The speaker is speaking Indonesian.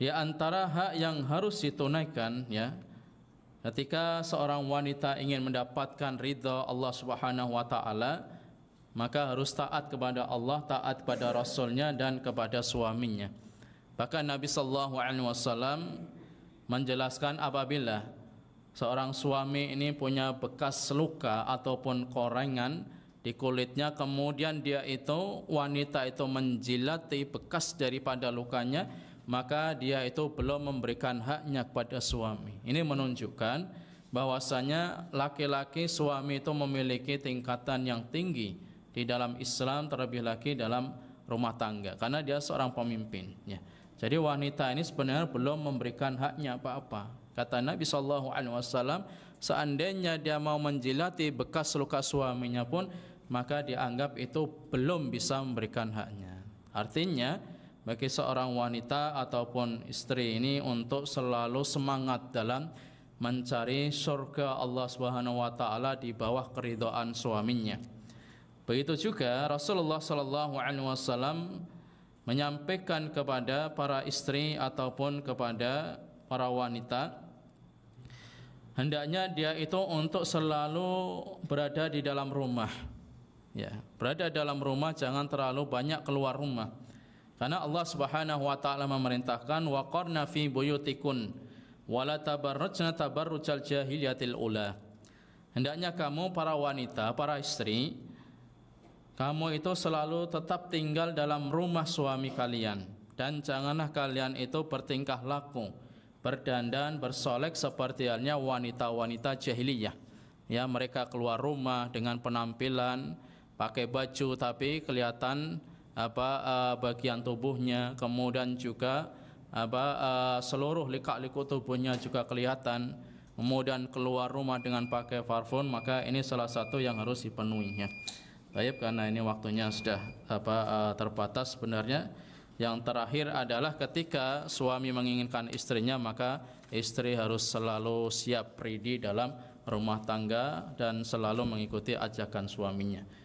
ya antara hak yang harus ditunaikan ya ketika seorang wanita ingin mendapatkan ridha Allah Subhanahu wa taala maka harus taat kepada Allah, taat kepada Rasulnya dan kepada suaminya. Bahkan Nabi Sallallahu Alaihi Wasallam menjelaskan apabila seorang suami ini punya bekas luka ataupun korengan di kulitnya kemudian dia itu wanita itu menjilati bekas daripada lukanya maka dia itu belum memberikan haknya kepada suami. Ini menunjukkan bahwasanya laki-laki suami itu memiliki tingkatan yang tinggi di dalam Islam terlebih lagi dalam rumah tangga karena dia seorang pemimpin ya. Jadi wanita ini sebenarnya belum memberikan haknya apa-apa. Kata Nabi Shallallahu Alaihi Wasallam, seandainya dia mau menjilati bekas luka suaminya pun, maka dianggap itu belum bisa memberikan haknya. Artinya, bagi seorang wanita ataupun istri ini untuk selalu semangat dalam mencari surga Allah Subhanahu wa taala di bawah keridhaan suaminya. Begitu juga Rasulullah sallallahu alaihi wasallam menyampaikan kepada para istri ataupun kepada para wanita hendaknya dia itu untuk selalu berada di dalam rumah. Ya, berada dalam rumah jangan terlalu banyak keluar rumah karena Allah Subhanahu wa taala memerintahkan waqarna fi buyutikun wala tabarrujna tabarrujal jahiliyatil ula. Hendaknya kamu para wanita, para istri, kamu itu selalu tetap tinggal dalam rumah suami kalian dan janganlah kalian itu bertingkah laku, berdandan, bersolek seperti halnya wanita-wanita jahiliyah. Ya, mereka keluar rumah dengan penampilan pakai baju tapi kelihatan apa uh, bagian tubuhnya kemudian juga apa uh, seluruh likak-liku tubuhnya juga kelihatan kemudian keluar rumah dengan pakai parfum maka ini salah satu yang harus dipenuhinya baik karena ini waktunya sudah apa uh, terbatas sebenarnya yang terakhir adalah ketika suami menginginkan istrinya maka istri harus selalu siap ready dalam rumah tangga dan selalu mengikuti ajakan suaminya